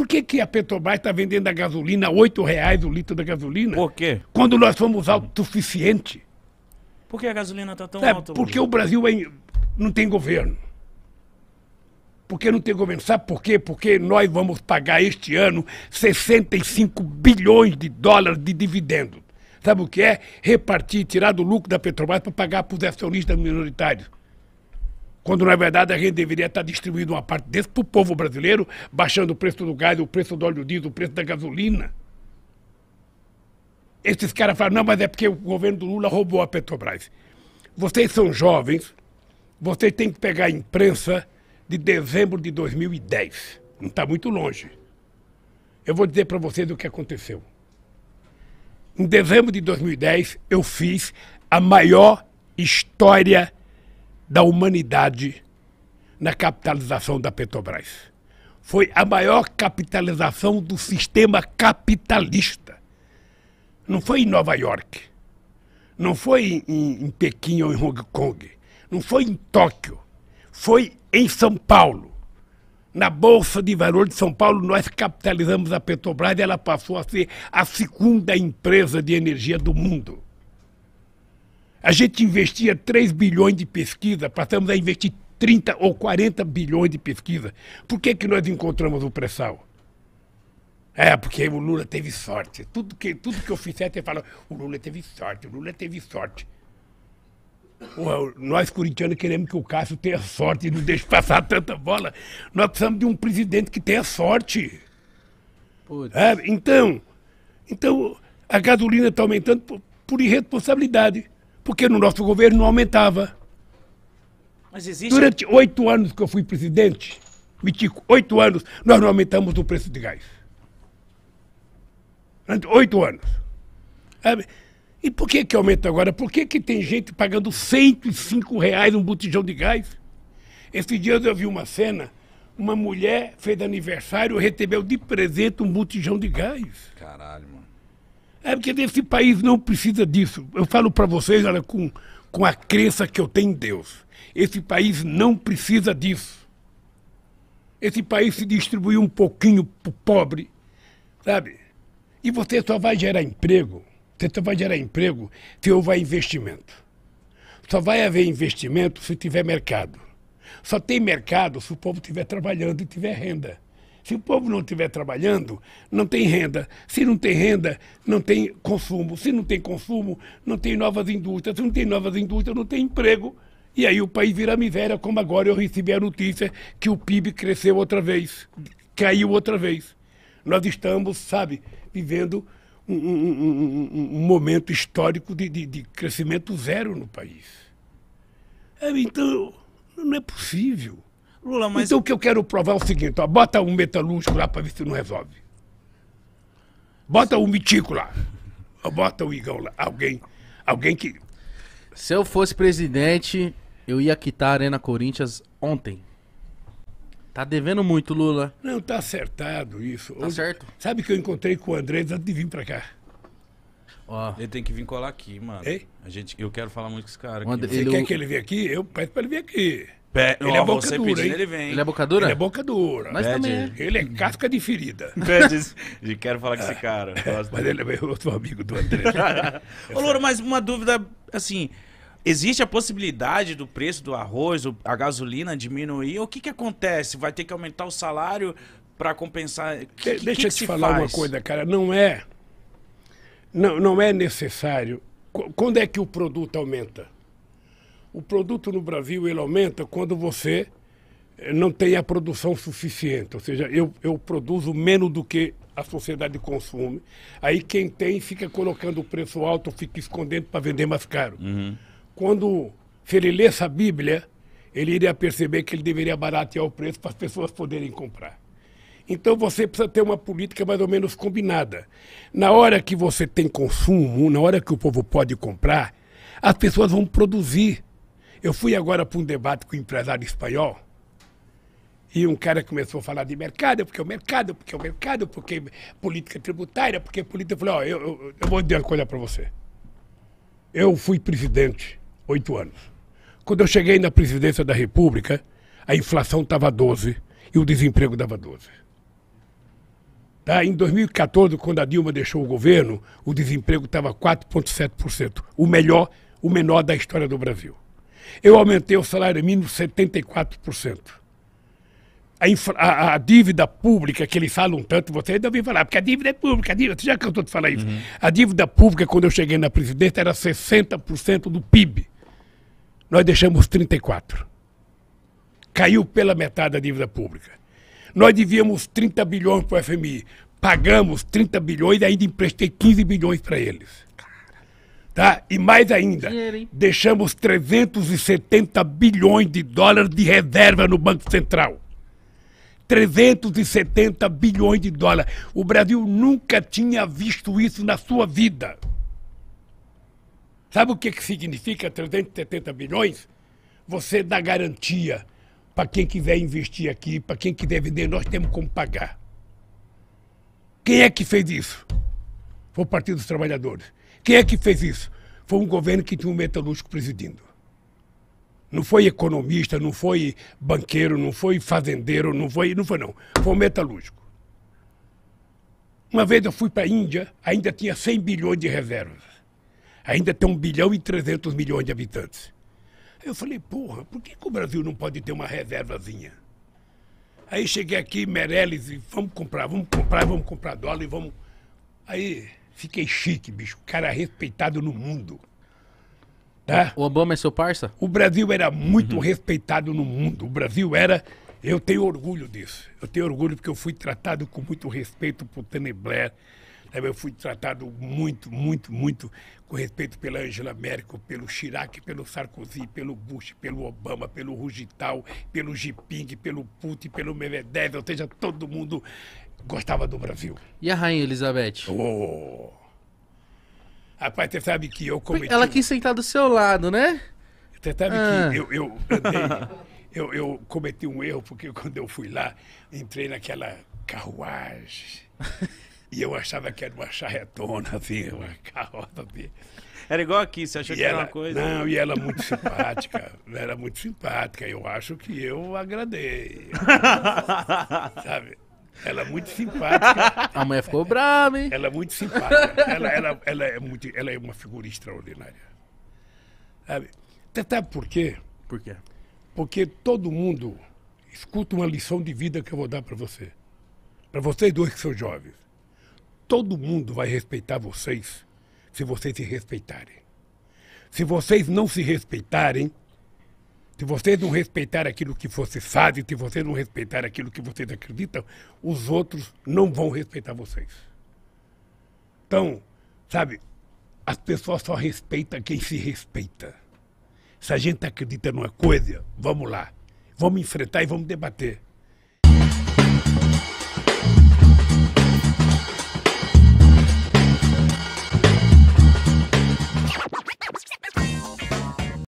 Por que, que a Petrobras está vendendo a gasolina a R$ reais o litro da gasolina? Por quê? Quando nós fomos autossuficiente. Por que a gasolina está tão alto? É, alta? Porque o Brasil é, não tem governo. Porque não tem governo. Sabe por quê? Porque nós vamos pagar este ano 65 bilhões de dólares de dividendos. Sabe o que é? Repartir, tirar do lucro da Petrobras para pagar para os acionistas minoritários. Quando, na verdade, a gente deveria estar distribuindo uma parte desse para o povo brasileiro, baixando o preço do gás, o preço do óleo diesel, o preço da gasolina. Esses caras falam, não, mas é porque o governo do Lula roubou a Petrobras. Vocês são jovens, vocês têm que pegar a imprensa de dezembro de 2010. Não está muito longe. Eu vou dizer para vocês o que aconteceu. Em dezembro de 2010, eu fiz a maior história da humanidade na capitalização da Petrobras. Foi a maior capitalização do sistema capitalista. Não foi em Nova York, não foi em, em Pequim ou em Hong Kong, não foi em Tóquio, foi em São Paulo. Na Bolsa de Valores de São Paulo, nós capitalizamos a Petrobras e ela passou a ser a segunda empresa de energia do mundo. A gente investia 3 bilhões de pesquisa, passamos a investir 30 ou 40 bilhões de pesquisa. Por que, que nós encontramos o pré-sal? É, porque o Lula teve sorte. Tudo que, tudo que eu fizer, você fala, o Lula teve sorte, o Lula teve sorte. Nós, corintianos, queremos que o Cássio tenha sorte e não deixe passar tanta bola. Nós precisamos de um presidente que tenha sorte. É, então, então, a gasolina está aumentando por, por irresponsabilidade porque no nosso governo não aumentava. Mas existe... Durante oito anos que eu fui presidente, Mitico, oito anos, nós não aumentamos o preço de gás. Durante oito anos. E por que, que aumenta agora? Por que, que tem gente pagando 105 reais um botijão de gás? Esses dias eu vi uma cena, uma mulher fez aniversário e recebeu de presente um botijão de gás. Caralho, mano. É porque esse país não precisa disso. Eu falo para vocês, olha, com, com a crença que eu tenho em Deus. Esse país não precisa disso. Esse país se distribuiu um pouquinho pro pobre, sabe? E você só vai gerar emprego, você só vai gerar emprego se houver investimento. Só vai haver investimento se tiver mercado. Só tem mercado se o povo estiver trabalhando e tiver renda. Se o povo não estiver trabalhando, não tem renda. Se não tem renda, não tem consumo. Se não tem consumo, não tem novas indústrias. Se não tem novas indústrias, não tem emprego. E aí o país vira miséria, como agora eu recebi a notícia que o PIB cresceu outra vez, caiu outra vez. Nós estamos, sabe, vivendo um, um, um, um momento histórico de, de, de crescimento zero no país. É, então, não é possível. Lula, mas... Então o que eu quero provar é o seguinte, ó, bota um metalúrgico lá para ver se não resolve. Bota um mitico lá. Bota o Igão lá. Alguém, alguém que... Se eu fosse presidente, eu ia quitar a Arena Corinthians ontem. Tá devendo muito, Lula. Não, tá acertado isso. Tá Hoje, certo. Sabe que eu encontrei com o André antes de vir pra cá. Ó. Ele tem que vir colar aqui, mano. A gente, eu quero falar muito com esse cara. André, aqui, ele... Você quer que ele venha aqui? Eu peço pra ele vir aqui. Pé, ele, é boca dura, pedindo, ele, vem. ele é boca dura, ele é boca dura. Mas também é. Ele é casca de ferida. de quero falar com esse ah, cara. É, mas ele é outro amigo do André. Ô, Louro, mas uma dúvida, assim... Existe a possibilidade do preço do arroz, a gasolina diminuir? O que, que acontece? Vai ter que aumentar o salário para compensar? Que, Deixa que eu te falar faz? uma coisa, cara. Não é, não, não é necessário. Quando é que o produto aumenta? O produto no Brasil ele aumenta quando você eh, não tem a produção suficiente, ou seja, eu, eu produzo menos do que a sociedade consome. Aí quem tem fica colocando o preço alto, fica escondendo para vender mais caro. Uhum. Quando, se ele lesse a Bíblia, ele iria perceber que ele deveria baratear o preço para as pessoas poderem comprar. Então você precisa ter uma política mais ou menos combinada. Na hora que você tem consumo, na hora que o povo pode comprar, as pessoas vão produzir. Eu fui agora para um debate com um empresário espanhol e um cara começou a falar de mercado, porque é o mercado, porque é o mercado, porque política tributária, porque política. Eu falei: Ó, eu, eu, eu vou dizer uma coisa para você. Eu fui presidente oito anos. Quando eu cheguei na presidência da República, a inflação estava 12 e o desemprego dava 12. Tá? Em 2014, quando a Dilma deixou o governo, o desemprego estava 4,7%, o melhor, o menor da história do Brasil. Eu aumentei o salário mínimo 74%. A, infra, a, a, dívida pública que eles falam tanto, você ainda ouviu falar, porque a dívida é pública, a dívida, você já cantou de falar isso. Uhum. A dívida pública, quando eu cheguei na presidência, era 60% do PIB. Nós deixamos 34%. Caiu pela metade a dívida pública. Nós devíamos 30 bilhões para o FMI, pagamos 30 bilhões e ainda emprestei 15 bilhões para eles. Tá? E mais ainda, Dinheiro, deixamos 370 bilhões de dólares de reserva no Banco Central. 370 bilhões de dólares. O Brasil nunca tinha visto isso na sua vida. Sabe o que, que significa 370 bilhões? Você dá garantia para quem quiser investir aqui, para quem quiser vender, nós temos como pagar. Quem é que fez isso? Foi o Partido dos Trabalhadores. Quem é que fez isso? Foi um governo que tinha um metalúrgico presidindo. Não foi economista, não foi banqueiro, não foi fazendeiro, não foi, não foi não. Foi um metalúrgico. Uma vez eu fui para a Índia, ainda tinha 100 bilhões de reservas. Ainda tem 1 bilhão e 300 milhões de habitantes. Eu falei, porra, por que, que o Brasil não pode ter uma reservazinha? Aí cheguei aqui, Meirelles, e vamos comprar, vamos comprar, vamos comprar dólar e vamos... Aí Fiquei chique, bicho. Cara respeitado no mundo. Tá? O Obama é seu parça? O Brasil era muito uhum. respeitado no mundo. O Brasil era. Eu tenho orgulho disso. Eu tenho orgulho porque eu fui tratado com muito respeito por Blair. Eu fui tratado muito, muito, muito com respeito pela Angela Merkel, pelo Chirac, pelo Sarkozy, pelo Bush, pelo Obama, pelo Rugital, pelo Jiping, pelo Putin, pelo Medvedev, ou seja, todo mundo gostava do Brasil. E a Rainha Elizabeth? Oh. Rapaz, você sabe que eu cometi... Ela quis sentar do seu lado, né? Você sabe ah. que eu, eu andei... eu, eu cometi um erro, porque quando eu fui lá, entrei naquela carruagem... E eu achava que era uma charretona, assim, uma carrota. Assim. Era igual aqui, você achou e que ela, era uma coisa? Não, e ela muito simpática. era muito simpática. Eu acho que eu agradei. sabe? Ela é muito simpática. A mulher ficou brava, hein? Ela é muito simpática. Ela, ela, ela, é, muito, ela é uma figura extraordinária. Sabe? por quê? Por quê? Porque todo mundo escuta uma lição de vida que eu vou dar para você. Para vocês dois que são jovens. Todo mundo vai respeitar vocês se vocês se respeitarem. Se vocês não se respeitarem, se vocês não respeitarem aquilo que vocês fazem, se vocês não respeitarem aquilo que vocês acreditam, os outros não vão respeitar vocês. Então, sabe, as pessoas só respeitam quem se respeita. Se a gente acredita numa coisa, vamos lá. Vamos enfrentar e vamos debater.